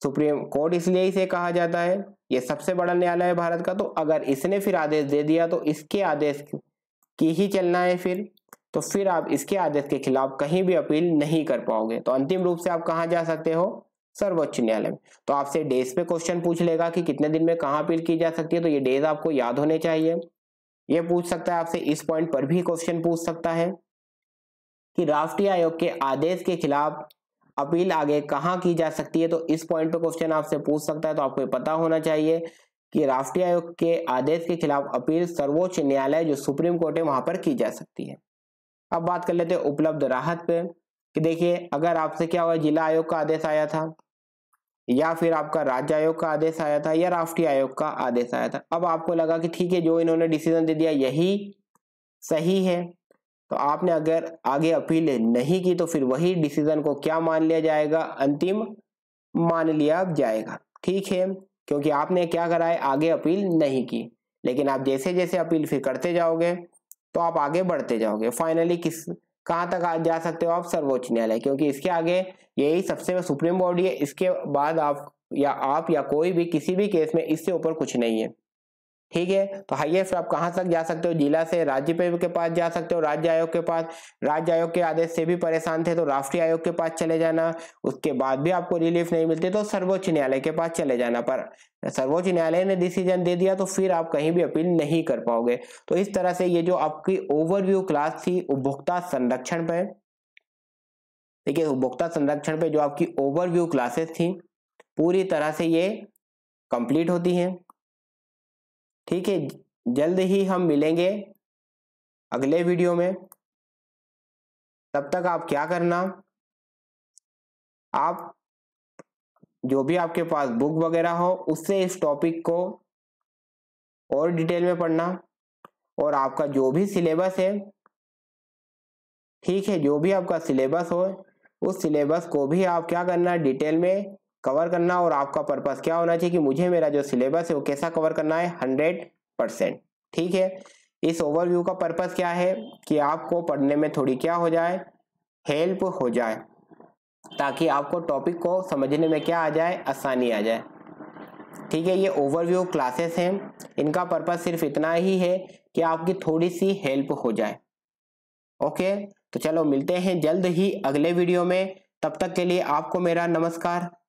सुप्रीम कोर्ट इसलिए इसे कहा जाता है ये सबसे बड़ा न्यायालय है भारत का तो अगर इसने फिर आदेश दे दिया तो इसके आदेश की ही चलना है फिर तो फिर आप इसके आदेश के खिलाफ कहीं भी अपील नहीं कर पाओगे तो अंतिम रूप से आप कहाँ जा सकते हो सर्वोच्च न्यायालय में तो आपसे डेज पे क्वेश्चन पूछ लेगा कि कितने दिन में कहाँ अपील की जा सकती है तो ये डेज आपको याद होने चाहिए ये पूछ सकता है आपसे इस पॉइंट पर भी क्वेश्चन पूछ सकता है कि राष्ट्रीय आयोग के आदेश के खिलाफ अपील आगे कहाँ की जा सकती है तो इस पॉइंट पे क्वेश्चन आपसे पूछ सकता है तो आपको पता होना चाहिए कि राष्ट्रीय आयोग के आदेश के खिलाफ अपील सर्वोच्च न्यायालय जो सुप्रीम कोर्ट है वहां पर की जा सकती है अब बात कर लेते हैं उपलब्ध राहत पे कि देखिए अगर आपसे क्या हुआ जिला आयोग का आदेश आया था या फिर आपका राज्य आयोग का आदेश आया था या राष्ट्रीय आयोग का आदेश आया था अब आपको लगा कि ठीक है जो इन्होंने डिसीजन दे दिया यही सही है तो आपने अगर आगे अपील नहीं की तो फिर वही डिसीजन को क्या मान लिया जाएगा अंतिम मान लिया जाएगा ठीक है क्योंकि आपने क्या करा है आगे अपील नहीं की लेकिन आप जैसे जैसे अपील फिर करते जाओगे तो आप आगे बढ़ते जाओगे फाइनली किस कहाँ तक आप जा सकते हो आप सर्वोच्च न्यायालय क्योंकि इसके आगे यही सबसे सुप्रीम बॉडी है इसके बाद आप या आप या कोई भी किसी भी केस में इससे ऊपर कुछ नहीं है ठीक है तो हाईएस्ट आप कहां तक जा सकते हो जिला से राज्य के पास जा सकते हो राज्य आयोग के पास राज्य आयोग के आदेश से भी परेशान थे तो राष्ट्रीय आयोग के पास चले जाना उसके बाद भी आपको रिलीफ नहीं मिलती तो सर्वोच्च न्यायालय के पास चले जाना पर सर्वोच्च न्यायालय ने डिसीजन दे दिया तो फिर आप कहीं भी अपील नहीं कर पाओगे तो इस तरह से ये जो आपकी ओवरव्यू क्लास थी उपभोक्ता संरक्षण पे ठीक है उपभोक्ता संरक्षण पे जो आपकी ओवरव्यू क्लासेस थी पूरी तरह से ये कंप्लीट होती हैं ठीक है जल्द ही हम मिलेंगे अगले वीडियो में तब तक आप क्या करना आप जो भी आपके पास बुक वगैरह हो उससे इस टॉपिक को और डिटेल में पढ़ना और आपका जो भी सिलेबस है ठीक है जो भी आपका सिलेबस हो उस सिलेबस को भी आप क्या करना डिटेल में कवर करना और आपका पर्पज क्या होना चाहिए कि मुझे मेरा जो सिलेबस है वो कैसा कवर करना है हंड्रेड परसेंट ठीक है इस ओवरव्यू का पर्पज क्या है कि आपको पढ़ने में थोड़ी क्या हो जाए हेल्प हो जाए ताकि आपको टॉपिक को समझने में क्या आ जाए आसानी आ जाए ठीक है ये ओवरव्यू क्लासेस हैं इनका पर्पज सिर्फ इतना ही है कि आपकी थोड़ी सी हेल्प हो जाए ओके तो चलो मिलते हैं जल्द ही अगले वीडियो में तब तक के लिए आपको मेरा नमस्कार